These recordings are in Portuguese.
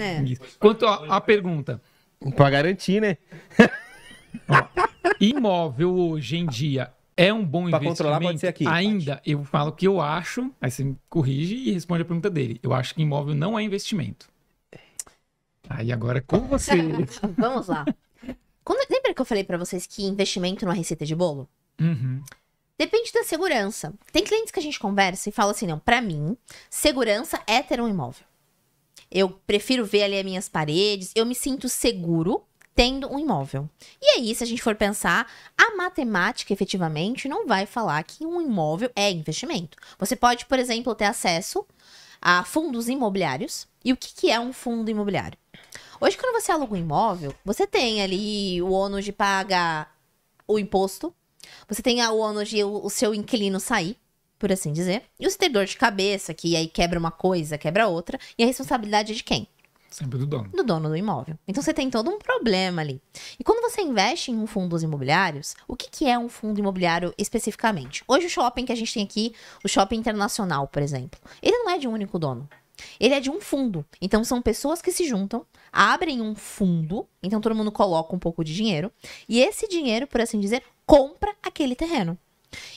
É. Quanto à pergunta. Pra garantir, né? imóvel hoje em dia é um bom pra investimento? controlar pode ser aqui. Ainda, eu falo que eu acho, aí você me corrige e responde a pergunta dele. Eu acho que imóvel não é investimento. Aí agora é com você. Vamos lá. Quando, lembra que eu falei para vocês que investimento não é receita de bolo? Uhum. Depende da segurança. Tem clientes que a gente conversa e fala assim, não, para mim, segurança é ter um imóvel eu prefiro ver ali as minhas paredes, eu me sinto seguro tendo um imóvel. E aí, se a gente for pensar, a matemática efetivamente não vai falar que um imóvel é investimento. Você pode, por exemplo, ter acesso a fundos imobiliários. E o que, que é um fundo imobiliário? Hoje, quando você aluga um imóvel, você tem ali o ônus de pagar o imposto, você tem o ônus de o seu inquilino sair, por assim dizer. E você ter dor de cabeça, que aí quebra uma coisa, quebra outra. E a responsabilidade é de quem? Sempre do dono. Do dono do imóvel. Então você tem todo um problema ali. E quando você investe em um fundos imobiliários, o que, que é um fundo imobiliário especificamente? Hoje o shopping que a gente tem aqui, o shopping internacional, por exemplo, ele não é de um único dono. Ele é de um fundo. Então são pessoas que se juntam, abrem um fundo, então todo mundo coloca um pouco de dinheiro, e esse dinheiro, por assim dizer, compra aquele terreno.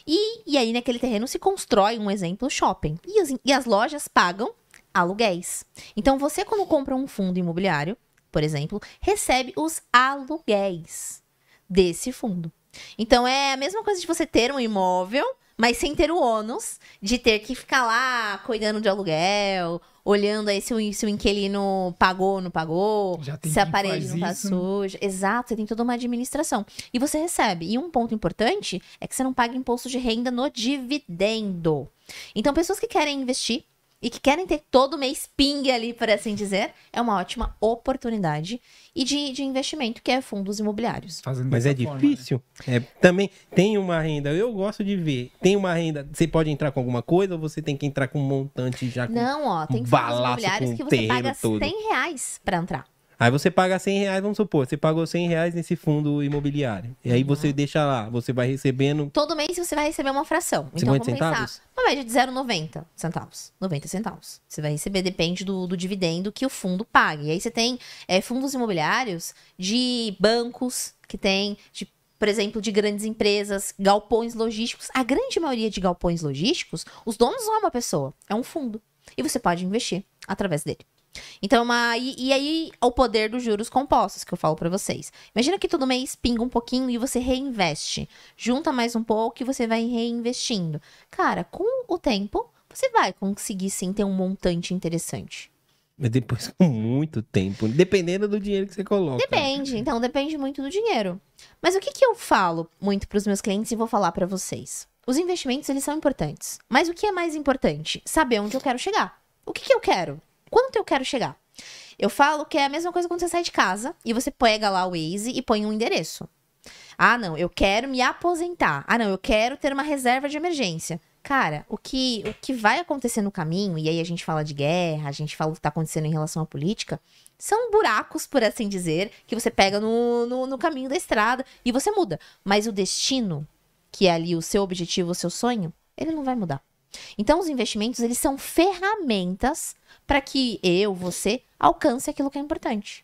E, e aí, naquele terreno se constrói, um exemplo, shopping. E as, e as lojas pagam aluguéis. Então, você, quando compra um fundo imobiliário, por exemplo, recebe os aluguéis desse fundo. Então, é a mesma coisa de você ter um imóvel, mas sem ter o ônus de ter que ficar lá cuidando de aluguel olhando aí se o, se o inquilino pagou ou não pagou, se a parede não tá né? suja. Exato, você tem toda uma administração. E você recebe. E um ponto importante é que você não paga imposto de renda no dividendo. Então, pessoas que querem investir e que querem ter todo mês ping ali, por assim dizer, é uma ótima oportunidade e de, de investimento, que é fundos imobiliários. Fazendo Mas é forma, né? difícil. Né? É, também tem uma renda, eu gosto de ver, tem uma renda, você pode entrar com alguma coisa ou você tem que entrar com um montante já com Não, ó, tem fundos imobiliários que você paga todo. 100 reais para entrar. Aí você paga 100 reais, vamos supor, você pagou 100 reais nesse fundo imobiliário. E aí você uhum. deixa lá, você vai recebendo... Todo mês você vai receber uma fração. Então centavos? Na uma média de 0,90 centavos, 90 centavos. Você vai receber, depende do, do dividendo que o fundo pague. E aí você tem é, fundos imobiliários de bancos que tem, de por exemplo, de grandes empresas, galpões logísticos. A grande maioria de galpões logísticos, os donos não é uma pessoa, é um fundo. E você pode investir através dele. Então, é uma, e, e aí o poder dos juros compostos que eu falo para vocês. Imagina que todo mês pinga um pouquinho e você reinveste. Junta mais um pouco e você vai reinvestindo. Cara, com o tempo, você vai conseguir sim ter um montante interessante. Mas depois com muito tempo, dependendo do dinheiro que você coloca. Depende, então depende muito do dinheiro. Mas o que, que eu falo muito para os meus clientes e vou falar para vocês? Os investimentos, eles são importantes. Mas o que é mais importante? Saber onde eu quero chegar. O que, que eu quero? quanto eu quero chegar. Eu falo que é a mesma coisa quando você sai de casa e você pega lá o Waze e põe um endereço. Ah, não, eu quero me aposentar. Ah, não, eu quero ter uma reserva de emergência. Cara, o que, o que vai acontecer no caminho, e aí a gente fala de guerra, a gente fala o que está acontecendo em relação à política, são buracos, por assim dizer, que você pega no, no, no caminho da estrada e você muda. Mas o destino, que é ali o seu objetivo, o seu sonho, ele não vai mudar. Então, os investimentos, eles são ferramentas para que eu, você, alcance aquilo que é importante.